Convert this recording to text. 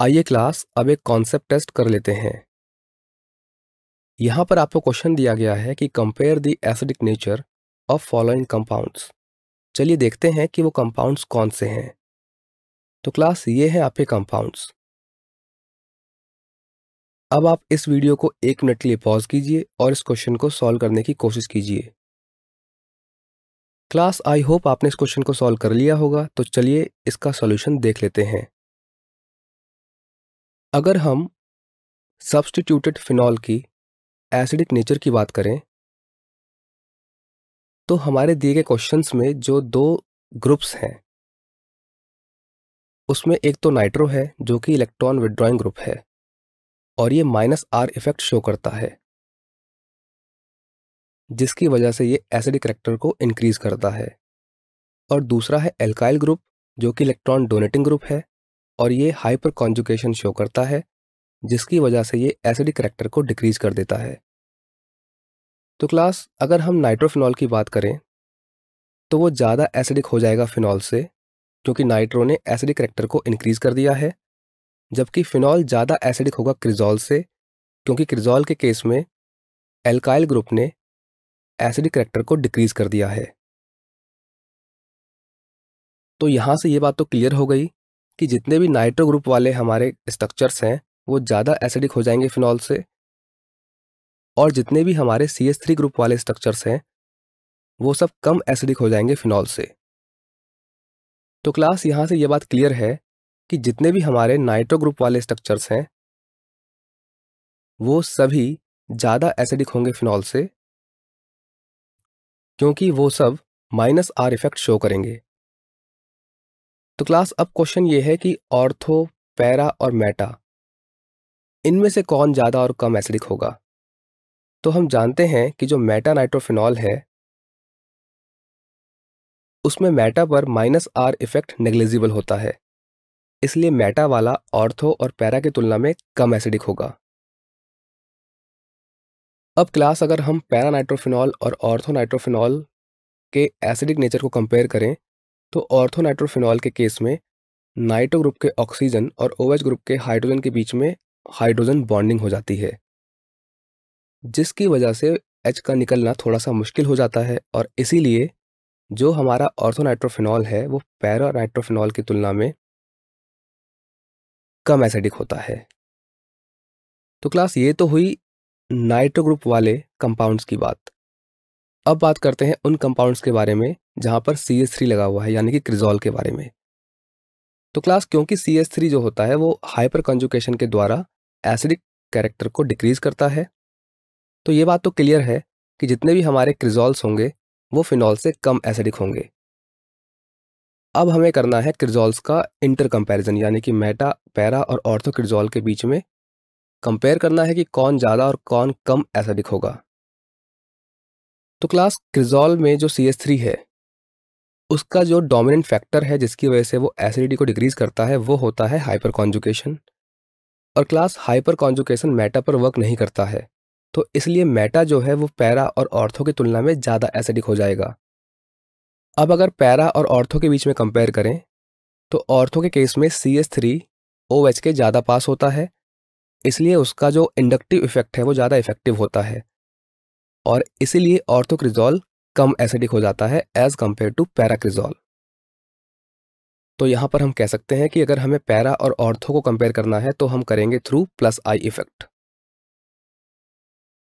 आइए क्लास अब एक कॉन्सेप्ट टेस्ट कर लेते हैं यहां पर आपको क्वेश्चन दिया गया है कि compare the acidic nature of following compounds चलिए देखते हैं कि वो कंपाउंड्स कौन से हैं तो क्लास ये है आपके कंपाउंड्स अब आप इस वीडियो को एक मिनट के लिए पॉज कीजिए और इस क्वेश्चन को सॉल्व करने की कोशिश कीजिए क्लास आई होप आपने इस क्वेश्चन को सॉल्व कर लिया होगा तो चलिए इसका सॉल्यूशन देख लेते हैं अगर हम सब्सटीट्यूटेड फिनॉल की एसिडिक नेचर की बात करें तो हमारे दिए गए क्वेश्चंस में जो दो ग्रुप्स हैं उसमें एक तो नाइट्रो है जो कि इलेक्ट्रॉन विड्रॉइंग ग्रुप है और ये माइनस आर इफेक्ट शो करता है जिसकी वजह से ये एसिडिक करेक्टर को इंक्रीज करता है और दूसरा है एल्काइल ग्रुप जो कि इलेक्ट्रॉन डोनेटिंग ग्रुप है और ये हाइपर कॉन्जुकेशन शो करता है जिसकी वजह से ये एसिडिक करेक्टर को डिक्रीज कर देता है तो क्लास अगर हम नाइट्रोफिनॉल की बात करें तो वो ज़्यादा एसिडिक हो जाएगा फिनॉल से क्योंकि नाइट्रो ने एसिडिक करेक्टर को इनक्रीज़ कर दिया है जबकि फिनॉल ज़्यादा एसिडिक होगा क्रिजॉल से क्योंकि क्रिजॉल के केस में एल्काइल ग्रुप ने एसिडिक करेक्टर को डिक्रीज़ कर दिया है तो यहाँ से ये बात तो क्लियर हो गई कि जितने भी नाइट्रो ग्रुप वाले हमारे स्ट्रक्चर्स हैं वो ज़्यादा एसिडिक हो जाएंगे फिनॉल से और जितने भी हमारे सी एस थ्री ग्रुप वाले स्ट्रक्चर्स हैं वो सब कम एसिडिक हो जाएंगे फिनॉल से तो क्लास यहाँ से ये बात क्लियर है कि जितने भी हमारे नाइट्रो ग्रुप वाले स्ट्रक्चर्स हैं वो सभी ज़्यादा एसिडिक होंगे फिनॉल से क्योंकि वो सब माइनस आर इफेक्ट शो करेंगे तो क्लास अब क्वेश्चन ये है कि ऑर्थो पैरा और मेटा इनमें से कौन ज़्यादा और कम एसिडिक होगा तो हम जानते हैं कि जो मेटा नाइट्रोफिनॉल है उसमें मेटा पर माइनस आर इफेक्ट नेग्लिजिबल होता है इसलिए मेटा वाला ऑर्थो और पैरा की तुलना में कम एसिडिक होगा अब क्लास अगर हम पैरा नाइट्रोफिनॉल और ऑर्थो नाइट्रोफिनॉल के एसिडिक नेचर को कंपेयर करें तो ऑर्थोनाइट्रोफिनॉल के केस में नाइट्रो ग्रुप के ऑक्सीजन और ओएच ग्रुप के हाइड्रोजन के बीच में हाइड्रोजन बॉन्डिंग हो जाती है जिसकी वजह से एच का निकलना थोड़ा सा मुश्किल हो जाता है और इसीलिए जो हमारा ऑर्थोनाइट्रोफिनॉल है वो पैरा नाइट्रोफिनॉल की तुलना में कम एसिडिक होता है तो क्लास ये तो हुई नाइट्रो ग्रुप वाले कंपाउंड्स की बात अब बात करते हैं उन कंपाउंड्स के बारे में जहां पर सी एस थ्री लगा हुआ है यानी कि क्रिजॉल के बारे में तो क्लास क्योंकि सी एस थ्री जो होता है वो हाइपर कंजुकेशन के द्वारा एसिडिक कैरेक्टर को डिक्रीज करता है तो ये बात तो क्लियर है कि जितने भी हमारे क्रिजॉल्स होंगे वो फिनॉल से कम एसिडिक होंगे अब हमें करना है क्रिजॉल्स का इंटर कंपेरिजन यानी कि मेटा पैरा और ऑर्थो क्रिजॉल के बीच में कंपेयर करना है कि कौन ज़्यादा और कौन कम एसिडिक होगा तो क्लास क्रिजॉल में जो सी एस थ्री है उसका जो डोमिनेंट फैक्टर है जिसकी वजह से वो एसिडिटी को डिक्रीज करता है वो होता है हाइपर कॉन्जुकेशन और क्लास हाइपर कॉन्जुकेशन मेटा पर वर्क नहीं करता है तो इसलिए मेटा जो है वो पैरा और ऑर्थो की तुलना में ज़्यादा एसिडिक हो जाएगा अब अगर पैरा और ऑर्थो के बीच में कंपेयर करें तो ऑर्थो के केस में C S three O H के ज़्यादा पास होता है इसलिए उसका जो इंडक्टिव इफेक्ट है वो ज़्यादा इफेक्टिव होता है और इसीलिए ऑर्थोक्रिजॉल कम एसिडिक हो जाता है एज कंपेयर टू पैराक्रिजॉल तो यहां पर हम कह सकते हैं कि अगर हमें पैरा और ऑर्थो को कंपेयर करना है तो हम करेंगे थ्रू प्लस आई इफेक्ट